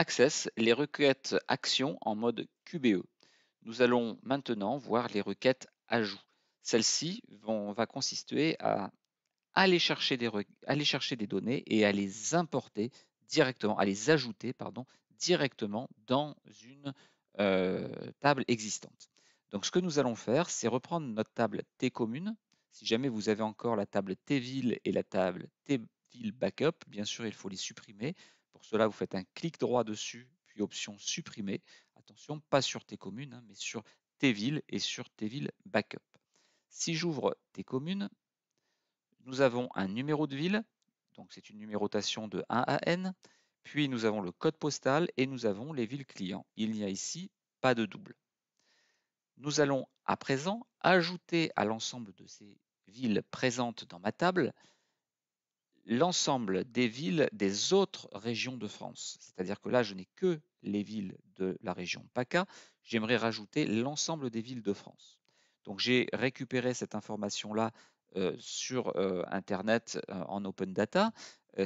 Access les requêtes actions en mode QBE. Nous allons maintenant voir les requêtes ajout. Celles-ci vont va consister à aller chercher, des, aller chercher des données et à les importer directement, à les ajouter pardon, directement dans une euh, table existante. Donc ce que nous allons faire, c'est reprendre notre table T commune. Si jamais vous avez encore la table T ville et la table T ville backup, bien sûr, il faut les supprimer. Pour cela, vous faites un clic droit dessus, puis option supprimer. Attention, pas sur tes communes, hein, mais sur tes villes et sur tes villes backup. Si j'ouvre tes communes, nous avons un numéro de ville, donc c'est une numérotation de 1 à n, puis nous avons le code postal et nous avons les villes clients. Il n'y a ici pas de double. Nous allons à présent ajouter à l'ensemble de ces villes présentes dans ma table l'ensemble des villes des autres régions de France. C'est-à-dire que là, je n'ai que les villes de la région PACA, j'aimerais rajouter l'ensemble des villes de France. Donc j'ai récupéré cette information-là euh, sur euh, Internet euh, en open data.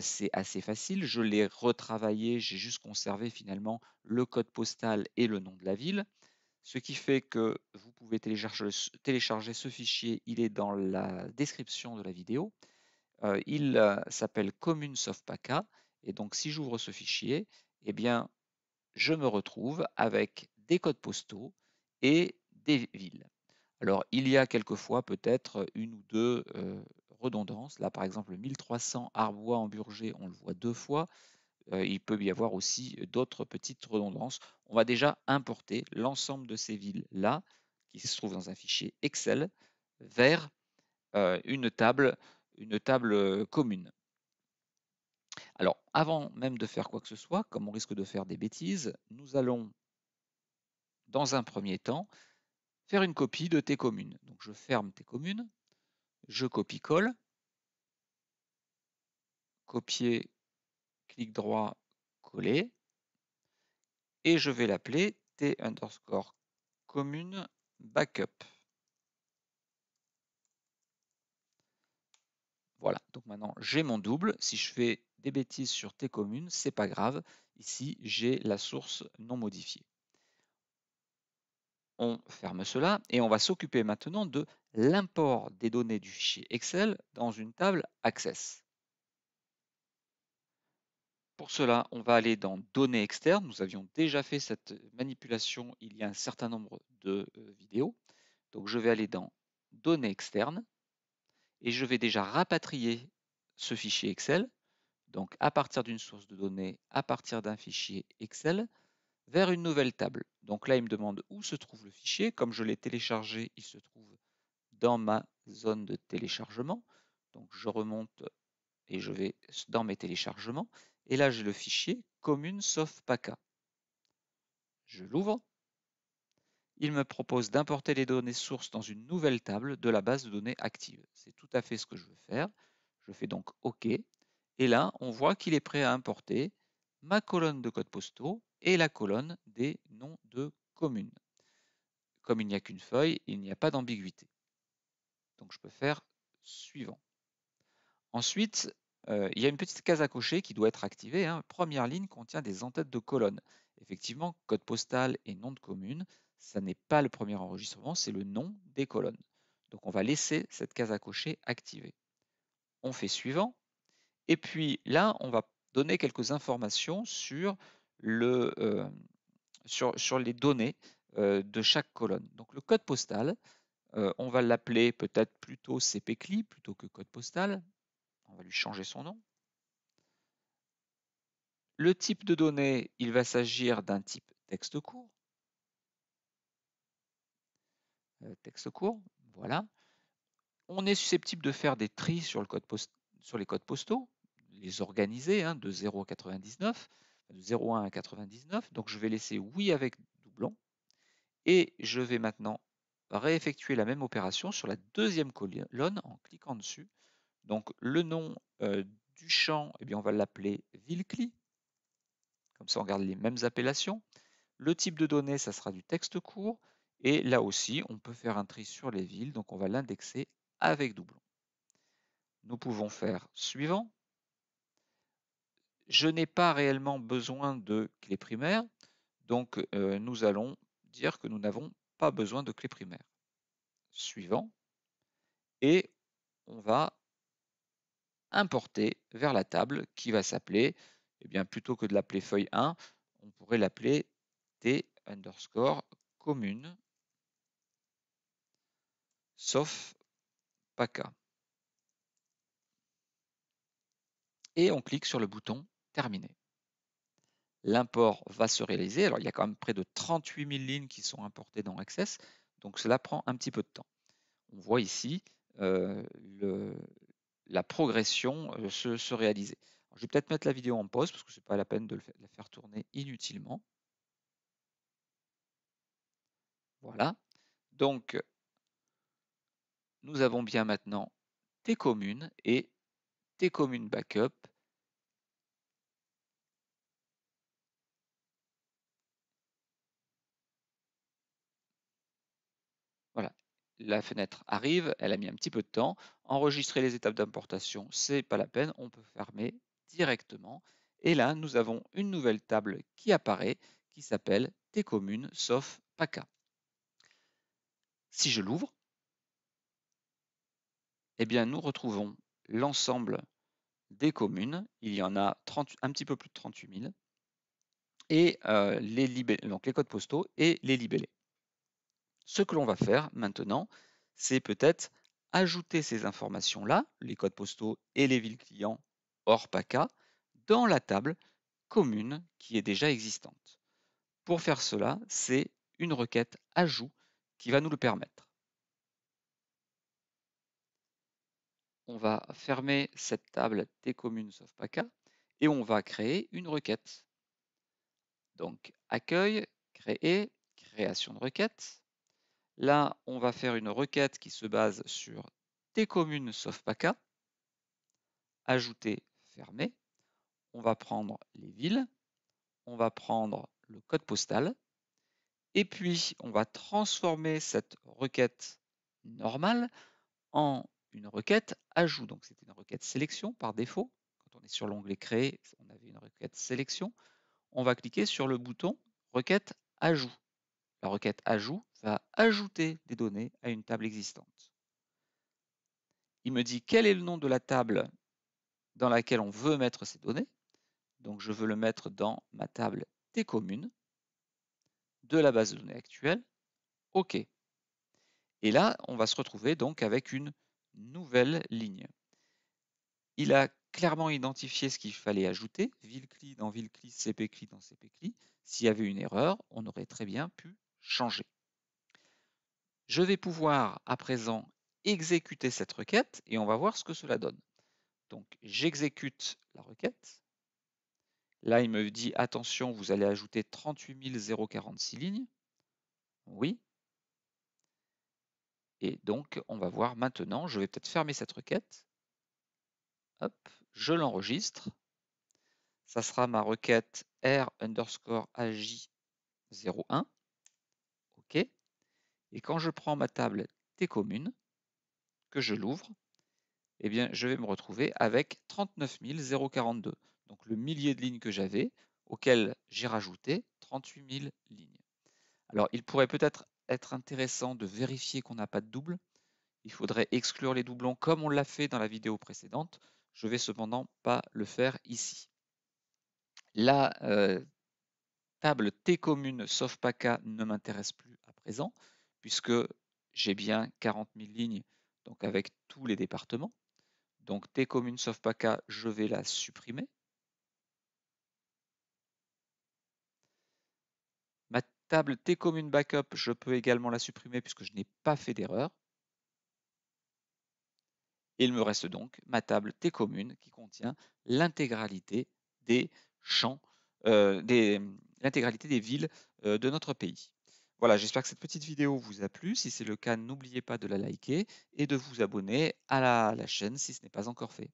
c'est assez facile. Je l'ai retravaillé, j'ai juste conservé finalement le code postal et le nom de la ville. Ce qui fait que vous pouvez télécharger ce fichier, il est dans la description de la vidéo. Euh, il euh, s'appelle communes sauf PACA. Et donc, si j'ouvre ce fichier, eh bien, je me retrouve avec des codes postaux et des villes. Alors, il y a quelquefois peut-être une ou deux euh, redondances. Là, par exemple, 1300 Arbois en Burger, on le voit deux fois. il peut y avoir aussi d'autres petites redondances. On va déjà importer l'ensemble de ces villes-là, qui se trouvent dans un fichier Excel, vers une table une table commune. Alors, avant même de faire quoi que ce soit, comme on risque de faire des bêtises, nous allons, dans un premier temps, faire une copie de tes communes. Donc, je ferme tes communes, je copie-colle, copier, clic droit, coller, et je vais l'appeler t underscore commune backup. Voilà, donc maintenant j'ai mon double. Si je fais des bêtises sur T ce c'est pas grave. Ici, j'ai la source non modifiée. On ferme cela et on va s'occuper maintenant de l'import des données du fichier Excel dans une table Access. Pour cela, on va aller dans Données externes. Nous avions déjà fait cette manipulation il y a un certain nombre de euh, vidéos. Donc je vais aller dans Données externes et je vais déjà rapatrier ce fichier Excel, donc à partir d'une source de données, à partir d'un fichier Excel, vers une nouvelle table. Donc là, il me demande où se trouve le fichier. Comme je l'ai téléchargé, il se trouve dans ma zone de téléchargement. Donc je remonte et je vais dans mes téléchargements. Et là, j'ai le fichier commune sauf PACA. Je l'ouvre il me propose d'importer les données sources dans une nouvelle table de la base de données active. C'est tout à fait ce que je veux faire. Je fais donc OK. Et là, on voit qu'il est prêt à importer ma colonne de codes postaux et la colonne des noms de communes. Comme il n'y a qu'une feuille, il n'y a pas d'ambiguïté. Donc je peux faire suivant. Ensuite, euh, il y a une petite case à cocher qui doit être activée. Hein. Première ligne contient des entêtes de colonnes. Effectivement, code postal et nom de commune, ce n'est pas le premier enregistrement, c'est le nom des colonnes. Donc on va laisser cette case à cocher activée. On fait suivant. Et puis là, on va donner quelques informations sur, euh, les données euh, de chaque colonne. Donc le code postal, euh, on va l'appeler peut-être plutôt CPCLI plutôt que code postal. On va lui changer son nom. Le type de données, il va s'agir d'un type texte court. Euh, texte court, voilà. On est susceptible de faire des tris sur, les codes postaux, les organiser hein, de 0 à 99, de 01 à 99. Donc je vais laisser oui avec doublon. Et je vais maintenant réeffectuer la même opération sur la deuxième colonne en cliquant dessus. Donc le nom euh, du champ, eh bien, on va l'appeler ville_cli. Comme ça, on garde les mêmes appellations. Le type de données, ça sera du texte court. Et là aussi, on peut faire un tri sur les villes, donc on va l'indexer avec doublon. Nous pouvons faire suivant. Je n'ai pas réellement besoin de clé primaire, donc euh, nous allons dire que nous n'avons pas besoin de clé primaire. Suivant. Et on va importer vers la table qui va s'appeler, eh bien plutôt que de l'appeler feuille 1, on pourrait l'appeler t underscore commune sauf PACA. Et on clique sur le bouton Terminer. L'import va se réaliser. Alors, il y a quand même près de 38 000 lignes qui sont importées dans Access, donc cela prend un petit peu de temps. On voit ici euh, la progression euh, se, réaliser. je vais peut-être mettre la vidéo en pause parce que ce n'est pas la peine de, de la faire tourner inutilement. Voilà. Donc, nous avons bien maintenant tes communes et tes communes backup Voilà, la fenêtre arrive, elle a mis un petit peu de temps. Enregistrer les étapes d'importation, c'est pas la peine, on peut fermer directement. Et là, nous avons une nouvelle table qui apparaît, qui s'appelle tes communes sauf PACA. Si je l'ouvre, eh bien, nous retrouvons l'ensemble des communes. Il y en a un petit peu plus de 38 000. Et euh, les, donc les codes postaux et les libellés. Ce que l'on va faire maintenant, c'est peut-être ajouter ces informations-là, les codes postaux et les villes clients hors PACA, dans la table commune qui est déjà existante. Pour faire cela, c'est une requête ajout qui va nous le permettre. on va fermer cette table des communes sauf PACA et on va créer une requête. Donc accueil, créer, création de requête. Là, on va faire une requête qui se base sur des communes sauf PACA, ajouter, fermer. On va prendre les villes, on va prendre le code postal, et puis on va transformer cette requête normale en une requête ajout. Donc c'était une requête sélection par défaut. Quand on est sur l'onglet créer, on avait une requête sélection. On va cliquer sur le bouton requête ajout. La requête ajout va ajouter des données à une table existante. Il me dit quel est le nom de la table dans laquelle on veut mettre ces données. Donc je veux le mettre dans ma table des communes de la base de données actuelle. OK. Et là, on va se retrouver donc avec une nouvelle ligne. Il a clairement identifié ce qu'il fallait ajouter, vilcli dans vilcli, cpcli dans cpcli. S'il y avait une erreur, on aurait très bien pu changer. Je vais pouvoir à présent exécuter cette requête et on va voir ce que cela donne. Donc j'exécute la requête. Là, il me dit attention, vous allez ajouter 38 046 lignes. Oui. Et donc, on va voir maintenant, je vais peut-être fermer cette requête. Hop, je l'enregistre. Ça sera ma requête R underscore AJ01. OK. Et quand je prends ma table T communes, que je l'ouvre, eh bien, je vais me retrouver avec 39 042. Donc le millier de lignes que j'avais, auquel j'ai rajouté 38 000 lignes. Alors, il pourrait peut-être être intéressant de vérifier qu'on n'a pas de double. Il faudrait exclure les doublons comme on l'a fait dans la vidéo précédente. Je vais cependant pas le faire ici. La euh, table T commune sauf PACA ne m'intéresse plus à présent puisque j'ai bien 40 000 lignes donc avec tous les départements. Donc T commune sauf PACA, je vais la supprimer. table T commune backup, je peux également la supprimer puisque je n'ai pas fait d'erreur. Il me reste donc ma table T commune qui contient l'intégralité des champs, euh, l'intégralité des villes euh, de notre pays. Voilà, j'espère que cette petite vidéo vous a plu. Si c'est le cas, n'oubliez pas de la liker et de vous abonner à la chaîne si ce n'est pas encore fait.